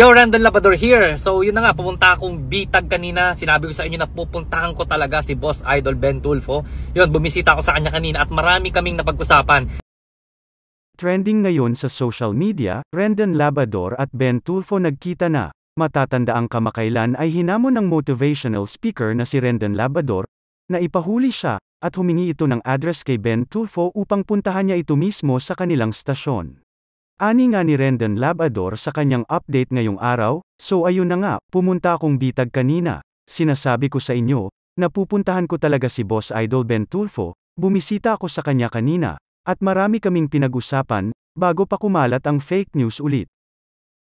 Yo, Randall Labador here. So, yun na nga, pumunta akong bitag kanina. Sinabi ko sa inyo na pupuntahan ko talaga si Boss Idol Ben Tulfo. Yun, bumisita ako sa kanya kanina at marami kaming napag-usapan. Trending ngayon sa social media, Rendon Labador at Ben Tulfo nagkita na. Matatanda ang kamakailan ay hinamon ng motivational speaker na si Rendon Labador, na ipahuli siya, at humingi ito ng address kay Ben Tulfo upang puntahan niya ito mismo sa kanilang stasyon. Ani nga ni Rendon Labador sa kanyang update ngayong araw, so ayun na nga, pumunta akong bitag kanina, sinasabi ko sa inyo, napupuntahan ko talaga si Boss Idol Ben Tulfo, bumisita ako sa kanya kanina, at marami kaming pinag-usapan, bago pa kumalat ang fake news ulit.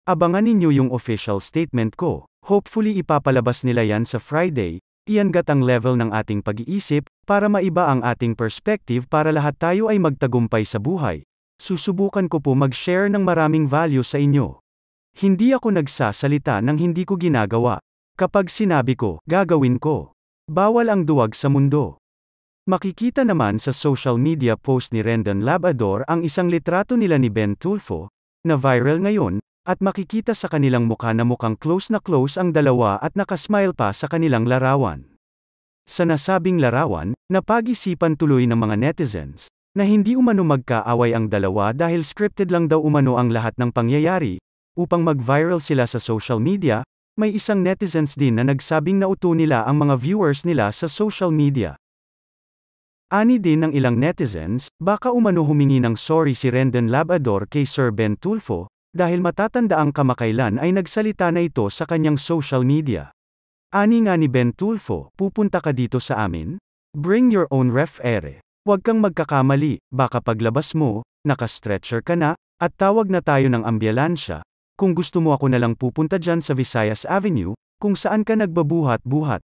Abangan ninyo yung official statement ko, hopefully ipapalabas nila yan sa Friday, iangat ang level ng ating pag-iisip, para maiba ang ating perspective para lahat tayo ay magtagumpay sa buhay. Susubukan ko po mag-share ng maraming value sa inyo. Hindi ako nagsasalita ng hindi ko ginagawa. Kapag sinabi ko, gagawin ko. Bawal ang duwag sa mundo. Makikita naman sa social media post ni Rendon Labador ang isang litrato nila ni Ben Tulfo, na viral ngayon, at makikita sa kanilang mukha na mukhang close na close ang dalawa at nakasmile pa sa kanilang larawan. Sa nasabing larawan, napag-isipan tuloy ng mga netizens, na hindi umano magkaaway ang dalawa dahil scripted lang daw umano ang lahat ng pangyayari, upang mag-viral sila sa social media, may isang netizens din na nagsabing nauto nila ang mga viewers nila sa social media. Ani din ng ilang netizens, baka umano humingi ng sorry si Rendon Labrador kay Sir Ben Tulfo, dahil matatanda ang kamakailan ay nagsalita na ito sa kanyang social media. Ani nga ni Ben Tulfo, pupunta ka dito sa amin? Bring your own ref ere. Huwag kang magkakamali, baka paglabas mo, naka-stretcher ka na, at tawag na tayo ng ambulansya. Kung gusto mo ako na lang pupunta dyan sa Visayas Avenue, kung saan ka nagbabuhat-buhat.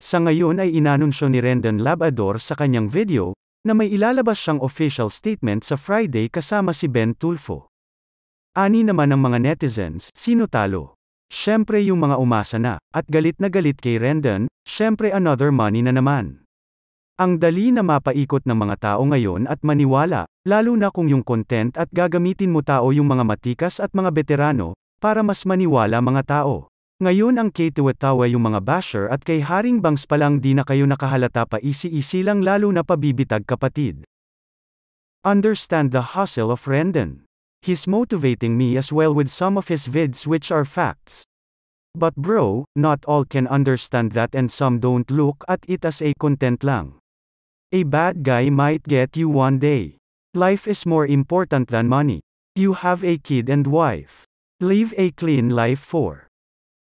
Sa ngayon ay inanunsyo ni Rendon Labador sa kanyang video, na may ilalabas siyang official statement sa Friday kasama si Ben Tulfo. Ani naman ng mga netizens, sino talo? Siyempre yung mga umasa na, at galit na galit kay Rendon, siyempre another money na naman. Ang dali na mapaikot ng mga tao ngayon at maniwala, lalo na kung yung content at gagamitin mo tao yung mga matikas at mga veterano, para mas maniwala mga tao. Ngayon ang kaituwa-tawa yung mga basher at kay Haring Bangs lang di na kayo nakahalata pa isi-isi lang lalo na pabibitag kapatid. Understand the hustle of Rendon. He's motivating me as well with some of his vids which are facts. But bro, not all can understand that and some don't look at it as a content lang. A bad guy might get you one day. Life is more important than money. You have a kid and wife. Live a clean life for